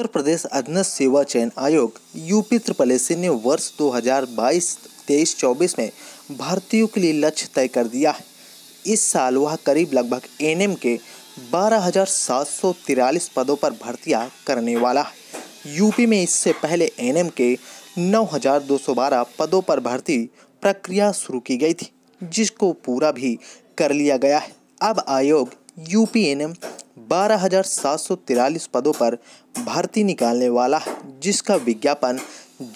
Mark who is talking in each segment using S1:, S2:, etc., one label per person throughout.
S1: उत्तर प्रदेश अधीन सेवा चयन आयोग यूपी ट्रिपल ने वर्ष 2022 23 24 में भारतीयों के लिए लक्ष्य तय कर दिया है इस साल वह करीब लगभग एनएम के बारह पदों पर भर्तियां करने वाला है यूपी में इससे पहले एनएम के 9,212 पदों पर भर्ती प्रक्रिया शुरू की गई थी जिसको पूरा भी कर लिया गया है अब आयोग यूपी एनएम बारह पदों पर भर्ती निकालने वाला जिसका विज्ञापन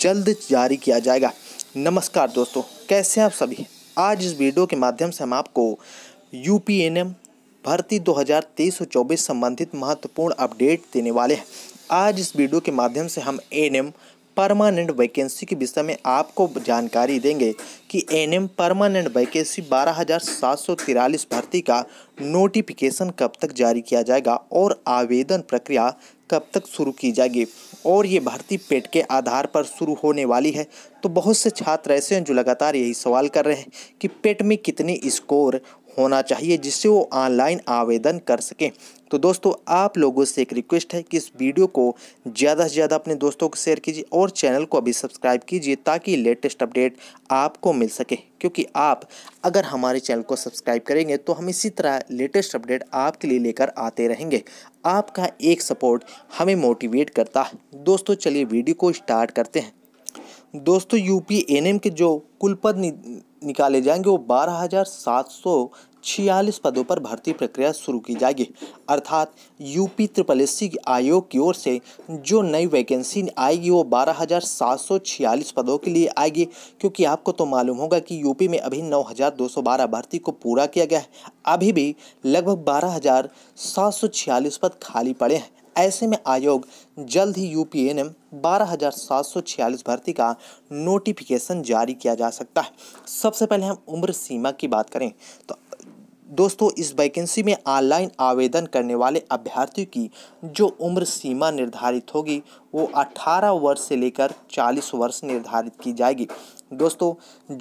S1: जल्द जारी किया जाएगा नमस्कार दोस्तों कैसे हैं आप सभी आज इस वीडियो के माध्यम से हम आपको यू भर्ती 2023 और 24 संबंधित महत्वपूर्ण अपडेट देने वाले हैं आज इस वीडियो के माध्यम से हम एन परमानेंट वैकेंसी के विषय में आपको जानकारी देंगे कि एनएम परमानेंट वैकेंसी बारह भर्ती का नोटिफिकेशन कब तक जारी किया जाएगा और आवेदन प्रक्रिया कब तक शुरू की जाएगी और ये भर्ती पेट के आधार पर शुरू होने वाली है तो बहुत से छात्र ऐसे हैं जो लगातार यही सवाल कर रहे हैं कि पेट में कितने स्कोर होना चाहिए जिससे वो ऑनलाइन आवेदन कर सकें तो दोस्तों आप लोगों से एक रिक्वेस्ट है कि इस वीडियो को ज़्यादा से ज़्यादा अपने दोस्तों को शेयर कीजिए और चैनल को अभी सब्सक्राइब कीजिए ताकि लेटेस्ट अपडेट आपको मिल सके क्योंकि आप अगर हमारे चैनल को सब्सक्राइब करेंगे तो हम इसी तरह लेटेस्ट अपडेट आपके लिए लेकर आते रहेंगे आपका एक सपोर्ट हमें मोटिवेट करता है दोस्तों चलिए वीडियो को स्टार्ट करते हैं दोस्तों यूपी एनएम के जो कुल पद नि, निकाले जाएंगे वो बारह हज़ार सात सौ छियालीस पदों पर भर्ती प्रक्रिया शुरू की जाएगी अर्थात यूपी ट्रिपल एस आयोग की ओर से जो नई वैकेंसी आएगी वो बारह हज़ार सात सौ छियालीस पदों के लिए आएगी क्योंकि आपको तो मालूम होगा कि यूपी में अभी नौ हज़ार दो सौ बारह भर्ती को पूरा किया गया है अभी भी लगभग बारह हज़ार सात सौ छियालीस पद खाली पड़े हैं ऐसे में आयोग जल्द ही यू पी एन एम बारह हज़ार सात सौ छियालीस भर्ती का नोटिफिकेशन जारी किया जा सकता है सबसे पहले हम उम्र सीमा की बात करें तो दोस्तों इस वैकेंसी में ऑनलाइन आवेदन करने वाले अभ्यर्थियों की जो उम्र सीमा निर्धारित होगी वो 18 वर्ष से लेकर 40 वर्ष निर्धारित की जाएगी दोस्तों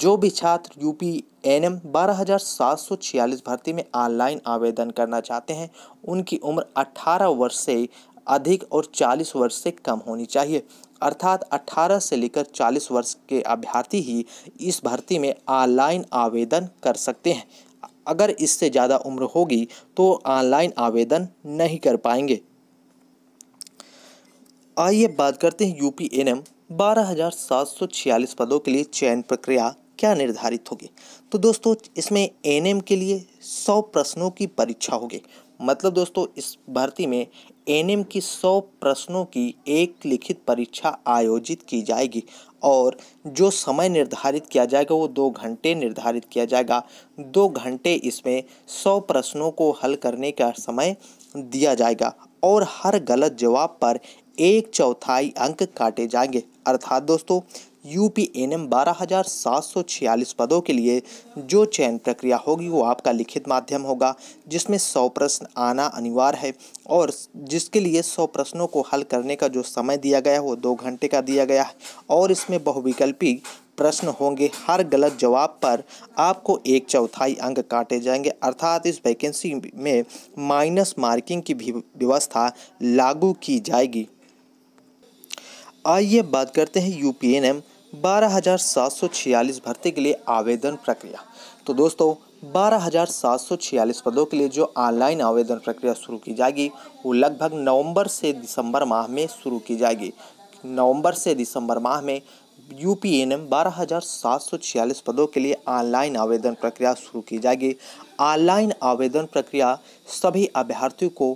S1: जो भी छात्र यूपी एनएम 12,746 भर्ती में ऑनलाइन आवेदन करना चाहते हैं उनकी उम्र 18 वर्ष से अधिक और 40 वर्ष से कम होनी चाहिए अर्थात 18 से लेकर 40 वर्ष के अभ्यर्थी ही इस भर्ती में ऑनलाइन आवेदन कर सकते हैं अगर इससे ज़्यादा उम्र होगी तो ऑनलाइन आवेदन नहीं कर पाएंगे आइए बात करते हैं यू पी एन एम पदों के लिए चयन प्रक्रिया क्या निर्धारित होगी तो दोस्तों इसमें एनएम के लिए 100 प्रश्नों की परीक्षा होगी मतलब दोस्तों इस भर्ती में एनएम की सौ प्रश्नों की एक लिखित परीक्षा आयोजित की जाएगी और जो समय निर्धारित किया जाएगा वो दो घंटे निर्धारित किया जाएगा दो घंटे इसमें सौ प्रश्नों को हल करने का समय दिया जाएगा और हर गलत जवाब पर एक चौथाई अंक काटे जाएंगे अर्थात दोस्तों यू पी एन एम बारह हजार सात सौ छियालीस पदों के लिए जो चयन प्रक्रिया होगी वो आपका लिखित माध्यम होगा जिसमें सौ प्रश्न आना अनिवार्य है और जिसके लिए सौ प्रश्नों को हल करने का जो समय दिया गया है वो दो घंटे का दिया गया है और इसमें बहुविकल्पी प्रश्न होंगे हर गलत जवाब पर आपको एक चौथाई अंक काटे जाएंगे अर्थात इस वैकेंसी में माइनस मार्किंग की भी व्यवस्था लागू की जाएगी आइए बात करते हैं यू पी एन एम बारह हज़ार सात सौ छियालीस भर्ती के लिए आवेदन प्रक्रिया तो दोस्तों बारह हज़ार सात सौ छियालीस पदों के लिए जो ऑनलाइन आवेदन प्रक्रिया शुरू की जाएगी वो लगभग नवंबर से दिसंबर माह में शुरू की जाएगी नवंबर से दिसंबर माह में यू पी एन एम बारह हज़ार सात सौ छियालीस पदों के लिए ऑनलाइन आवेदन प्रक्रिया शुरू की जाएगी ऑनलाइन आवेदन प्रक्रिया सभी अभ्यर्थियों को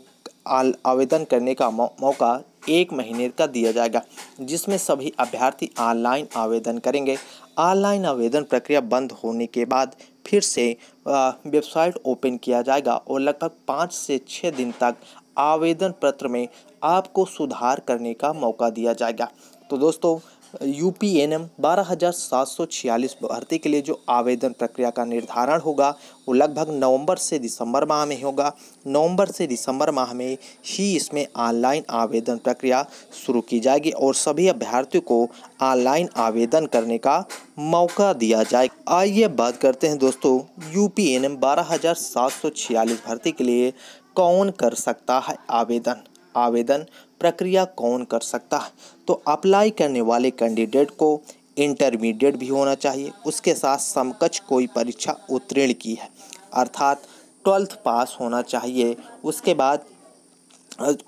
S1: आवेदन करने का मौका एक महीने का दिया जाएगा जिसमें सभी अभ्यर्थी ऑनलाइन आवेदन करेंगे ऑनलाइन आवेदन प्रक्रिया बंद होने के बाद फिर से वेबसाइट ओपन किया जाएगा और लगभग पाँच से छः दिन तक आवेदन पत्र में आपको सुधार करने का मौका दिया जाएगा तो दोस्तों यू पी एन एम बारह हज़ार सात सौ छियालीस भर्ती के लिए जो आवेदन प्रक्रिया का निर्धारण होगा वो लगभग नवंबर से दिसंबर माह में होगा नवंबर से दिसंबर माह में ही इसमें ऑनलाइन आवेदन प्रक्रिया शुरू की जाएगी और सभी अभ्यर्थियों को ऑनलाइन आवेदन करने का मौका दिया जाए आइए बात करते हैं दोस्तों यू पी एन एम बारह हज़ार सात सौ छियालीस भर्ती के लिए कौन कर सकता है आवेदन आवेदन प्रक्रिया कौन कर सकता है तो अप्लाई करने वाले कैंडिडेट को इंटरमीडिएट भी होना चाहिए उसके साथ समकक्ष कोई परीक्षा उत्तीर्ण की है अर्थात ट्वेल्थ पास होना चाहिए उसके बाद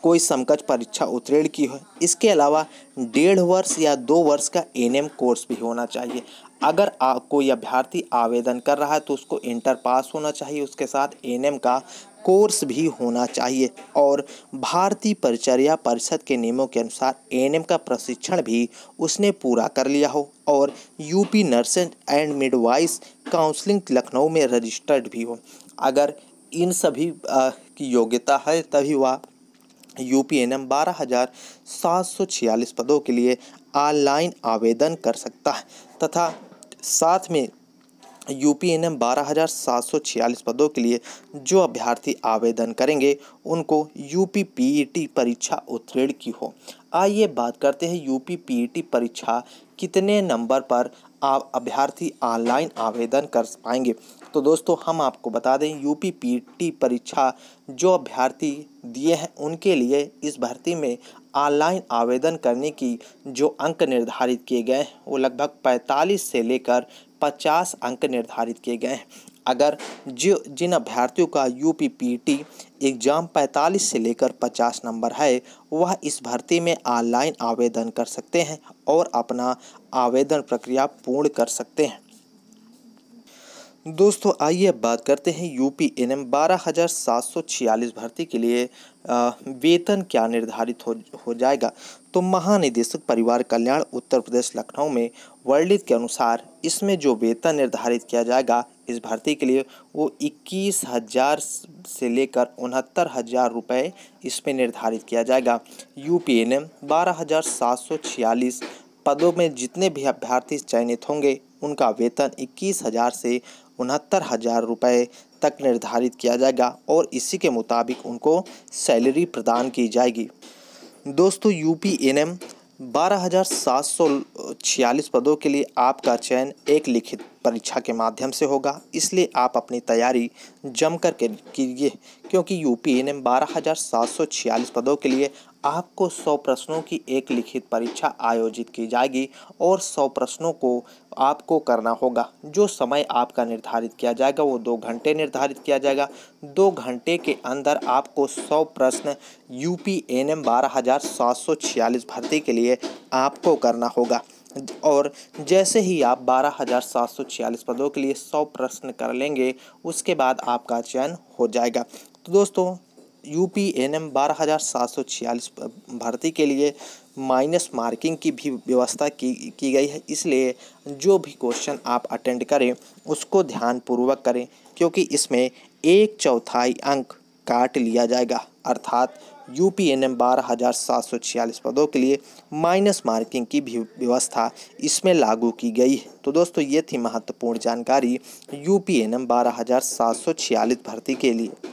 S1: कोई समकक्ष परीक्षा उत्तीर्ण की हो इसके अलावा डेढ़ वर्ष या दो वर्ष का एन कोर्स भी होना चाहिए अगर आ, कोई अभ्यर्थी आवेदन कर रहा है तो उसको इंटर पास होना चाहिए उसके साथ एन का कोर्स भी होना चाहिए और भारतीय परिचर्या परिषद के नियमों के अनुसार एएनएम का प्रशिक्षण भी उसने पूरा कर लिया हो और UP nursing and midwives counselling Lucknow में रजिस्टर्ड भी हो अगर इन सभी की योग्यता है तभी वह यू पी एन एम बारह हज़ार सात सौ छियालीस पदों के लिए ऑनलाइन आवेदन कर सकता है तथा साथ में पी एन एम बारह हज़ार सात सौ छियालीस पदों के लिए जो अभ्यर्थी आवेदन करेंगे उनको यूपी पीईटी परीक्षा उत्तीर्ण की हो आइए बात करते हैं यूपी पीईटी परीक्षा कितने नंबर पर आप अभ्यर्थी ऑनलाइन आवेदन कर पाएंगे तो दोस्तों हम आपको बता दें यूपी पीटी परीक्षा जो अभ्यर्थी दिए हैं उनके लिए इस भर्ती में ऑनलाइन आवेदन करने की जो अंक निर्धारित किए गए हैं वो लगभग 45 से लेकर पचास अंक निर्धारित किए गए हैं अगर जो जिन अभ्यर्थियों का U P P T exam 45 से लेकर 50 नंबर है वह इस भर्ती में ऑनलाइन आवेदन कर सकते हैं और अपना आवेदन प्रक्रिया पूर्ण कर सकते हैं दोस्तों आइए बात करते हैं यू पी एन एम बारह हज़ार सात सौ छियालीस भर्ती के लिए वेतन क्या निर्धारित हो हो जाएगा तो महानिदेशक परिवार कल्याण उत्तर प्रदेश लखनऊ में वर्णित के अनुसार इसमें जो वेतन निर्धारित किया जाएगा इस भर्ती के लिए वो इक्कीस हज़ार से लेकर उनहत्तर हज़ार रुपये इसमें निर्धारित किया जाएगा यूपीए ने बारह हज़ार सात सौ छियालीस पदों में जितने भी अभ्यर्थी चयनित होंगे उनका वेतन इक्कीस हज़ार से उनहत्तर हज़ार रुपये तक निर्धारित किया जाएगा और इसी के मुताबिक उनको सैलरी प्रदान की जाएगी दोस्तों यू पी एन एम बारह हजार सात सौ छियालीस पदों के लिए आपका चयन एक लिखित परीक्षा के माध्यम से होगा इसलिए आप अपनी तैयारी जमकर के कीजिए क्योंकि यूपी ने बारह हजार सात सौ छियालीस पदों के लिए आपको सौ प्रश्नों की एक लिखित परीक्षा आयोजित की जाएगी और सौ प्रश्नों को आपको करना होगा जो समय आपका निर्धारित किया जाएगा वो दो घंटे निर्धारित किया जाएगा दो घंटे के अंदर आपको सौ प्रश्न यू पी एन एम बारह हज़ार सात सौ छियालीस भर्ती के लिए आपको करना होगा और जैसे ही आप बारह हज़ार सात सौ छियालीस पदों के लिए सौ प्रश्न कर लेंगे उसके बाद आपका चयन हो जाएगा तो दोस्तों यू पी एन एम बारह हज़ार सात सौ छियालीस भर्ती के लिए माइनस मार्किंग की भी व्यवस्था की की गई है इसलिए जो भी क्वेश्चन आप अटेंड करें उसको ध्यानपूर्वक करें क्योंकि इसमें एक चौथाई अंक काट लिया जाएगा अर्थात यू पी एन एम बारह हज़ार सात सौ छियालीस पदों के लिए माइनस मार्किंग की भी व्यवस्था इसमें लागू की गई है तो दोस्तों ये थी महत्वपूर्ण जानकारी यू पी एन एम बारह हज़ार सात सौ छियालीस भर्ती के लिए